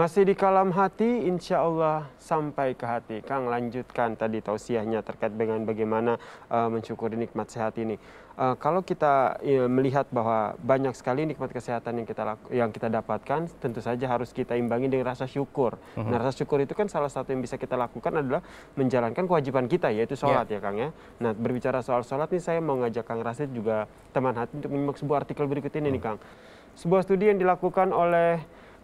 Masih di kalam hati, insya Allah sampai ke hati. Kang lanjutkan tadi tausiahnya terkait dengan bagaimana uh, mensyukuri nikmat sehat ini. Uh, kalau kita uh, melihat bahwa banyak sekali nikmat kesehatan yang kita yang kita dapatkan, tentu saja harus kita imbangi dengan rasa syukur. Uh mhm. -huh. Nah, rasa syukur itu kan salah satu yang bisa kita lakukan adalah menjalankan kewajiban kita, yaitu ya. sholat yeah. ya Kang ya. Nah, berbicara soal sholat nih, saya mau ngajak Kang Rasid juga teman hati untuk menyimak sebuah artikel berikut ini uh -huh. nih hmm. Kang. Sebuah studi yang dilakukan oleh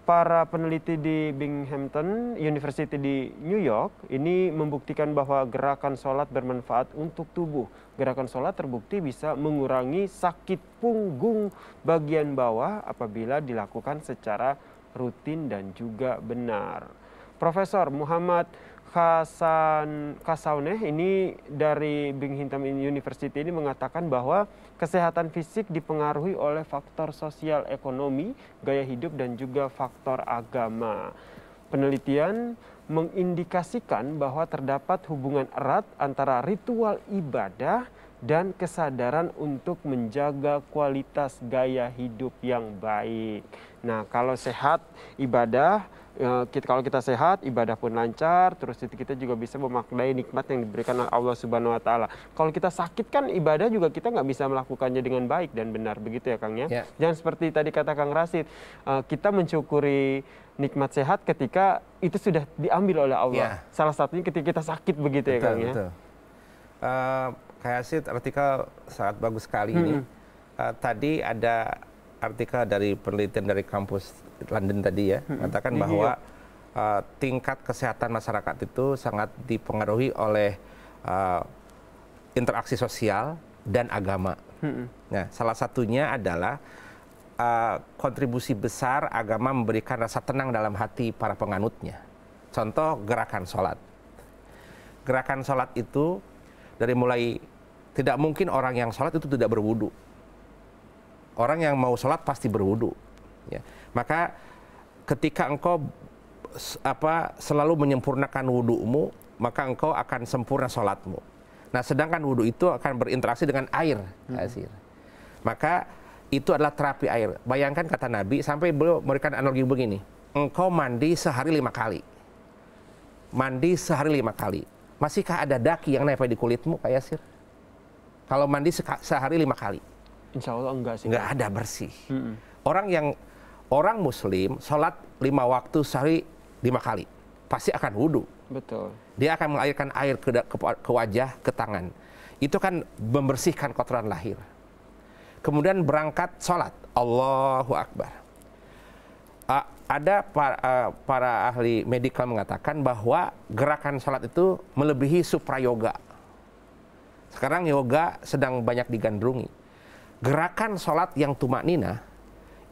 para peneliti di Binghamton University di New York ini membuktikan bahwa gerakan sholat bermanfaat untuk tubuh. Gerakan sholat terbukti bisa mengurangi sakit punggung bagian bawah apabila dilakukan secara rutin dan juga benar. Profesor Muhammad Kasan Kasaune ini dari Bing Hintam University ini mengatakan bahwa kesehatan fisik dipengaruhi oleh faktor sosial ekonomi, gaya hidup dan juga faktor agama. Penelitian mengindikasikan bahwa terdapat hubungan erat antara ritual ibadah dan kesadaran untuk menjaga kualitas gaya hidup yang baik. Nah, kalau sehat ibadah Ya, kita, kalau kita sehat, ibadah pun lancar, terus itu kita juga bisa memaknai nikmat yang diberikan oleh Allah Subhanahu Wa Taala. Kalau kita sakit kan ibadah juga kita nggak bisa melakukannya dengan baik dan benar begitu ya Kang ya. Yeah. Jangan seperti tadi kata Kang Rasid, eh, kita mencukuri nikmat sehat ketika itu sudah diambil oleh Allah. Yeah. Salah satunya ketika kita sakit begitu betul, ya Kang ya. Uh, kayak Sid artikel sangat bagus sekali hmm. ini. Uh, tadi ada artikel dari penelitian dari kampus London tadi ya hmm. mengatakan iya, bahwa uh, tingkat kesehatan masyarakat itu sangat dipengaruhi oleh uh, interaksi sosial dan agama. Hmm. Nah, salah satunya adalah uh, kontribusi besar agama memberikan rasa tenang dalam hati para penganutnya. Contoh gerakan sholat. Gerakan sholat itu dari mulai tidak mungkin orang yang sholat itu tidak berwudu orang yang mau sholat pasti berwudu. Ya. Maka ketika engkau apa selalu menyempurnakan wudhumu, maka engkau akan sempurna sholatmu. Nah, sedangkan wudhu itu akan berinteraksi dengan air, hmm. Maka itu adalah terapi air. Bayangkan kata Nabi sampai beliau memberikan analogi begini, engkau mandi sehari lima kali, mandi sehari lima kali. Masihkah ada daki yang nempel di kulitmu, Pak Yasir? Kalau mandi sehari lima kali. Insya Allah enggak sih. Enggak ada bersih. Mm-hmm. Orang yang orang muslim sholat lima waktu sehari lima kali pasti akan wudhu. Betul. Dia akan mengairkan air ke, ke, ke wajah, ke tangan. Itu kan membersihkan kotoran lahir. Kemudian berangkat sholat. Allahu Akbar. Uh, ada para, uh, para ahli medikal mengatakan bahwa gerakan sholat itu melebihi suprayoga. Sekarang yoga sedang banyak digandrungi gerakan sholat yang tumak nina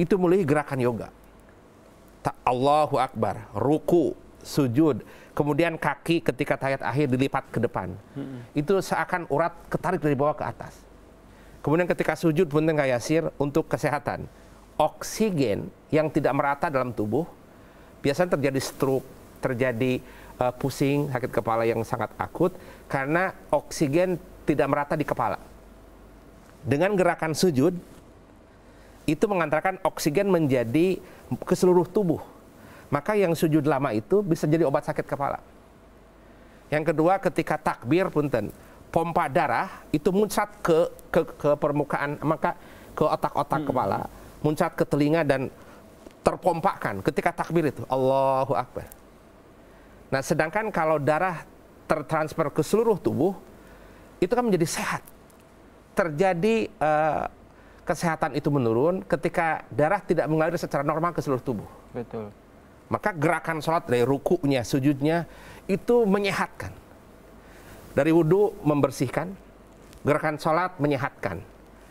itu mulai gerakan yoga. Allahu Akbar, ruku, sujud, kemudian kaki ketika tayat akhir dilipat ke depan. Hmm. Itu seakan urat ketarik dari bawah ke atas. Kemudian ketika sujud pun yasir untuk kesehatan. Oksigen yang tidak merata dalam tubuh biasanya terjadi stroke, terjadi uh, pusing, sakit kepala yang sangat akut karena oksigen tidak merata di kepala dengan gerakan sujud itu mengantarkan oksigen menjadi ke seluruh tubuh. Maka yang sujud lama itu bisa jadi obat sakit kepala. Yang kedua ketika takbir punten, pompa darah itu muncat ke ke, ke permukaan maka ke otak-otak hmm. kepala, muncat ke telinga dan terpompakan ketika takbir itu. Allahu akbar. Nah, sedangkan kalau darah tertransfer ke seluruh tubuh itu kan menjadi sehat terjadi uh, kesehatan itu menurun ketika darah tidak mengalir secara normal ke seluruh tubuh. Betul. Maka gerakan sholat dari rukunya, sujudnya itu menyehatkan. Dari wudhu membersihkan, gerakan sholat menyehatkan.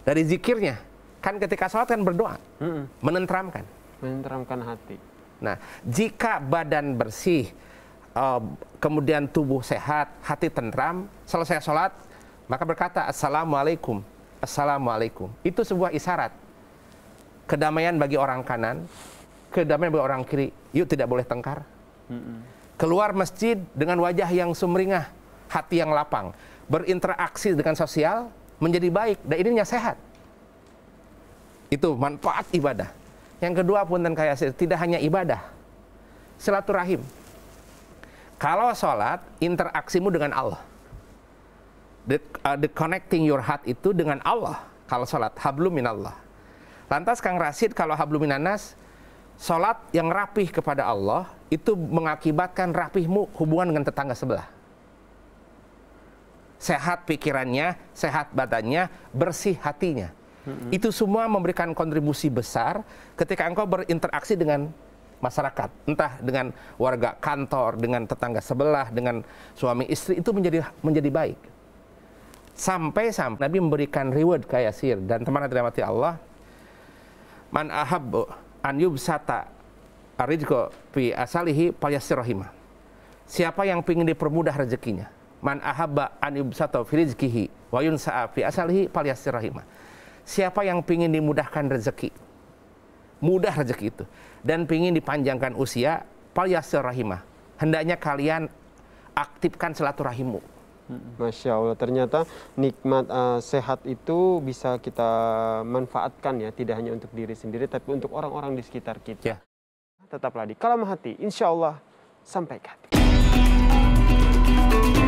Dari zikirnya, kan ketika sholat kan berdoa, mm -mm. menentramkan. Menentramkan hati. Nah, jika badan bersih, eh, kemudian tubuh sehat, hati tentram, selesai sholat, maka berkata, Assalamualaikum, Assalamualaikum. Itu sebuah isyarat. Kedamaian bagi orang kanan, kedamaian bagi orang kiri. Yuk tidak boleh tengkar. Keluar masjid dengan wajah yang sumringah, hati yang lapang. Berinteraksi dengan sosial menjadi baik. Dan ini sehat. Itu manfaat ibadah. Yang kedua pun dan kaya tidak hanya ibadah. Silaturahim. Kalau sholat, interaksimu dengan Allah the, uh, the connecting your heart itu dengan Allah kalau sholat hablu minallah lantas Kang Rasid kalau habluminanas minanas sholat yang rapih kepada Allah itu mengakibatkan rapihmu hubungan dengan tetangga sebelah sehat pikirannya sehat badannya bersih hatinya mm-hmm. itu semua memberikan kontribusi besar ketika engkau berinteraksi dengan masyarakat entah dengan warga kantor dengan tetangga sebelah dengan suami istri itu menjadi menjadi baik Sampai-sampai Nabi memberikan reward ke Yasir dan teman dirahmati Allah. Man ahabbu an yubsata arizqo fi asalihi payasir rahimah. Siapa yang ingin dipermudah rezekinya? Man ahabba an yubsata fi rizkihi wa yunsa'a fi asalihi payasir rahimah. Siapa yang ingin dimudahkan rezeki? Mudah rezeki itu dan ingin dipanjangkan usia payasir rahimah. Hendaknya kalian aktifkan silaturahimmu Masya Allah, ternyata nikmat uh, sehat itu bisa kita manfaatkan ya, tidak hanya untuk diri sendiri, tapi untuk orang-orang di sekitar kita. Ya. Tetaplah di Kalam Hati, insya Allah, sampai you.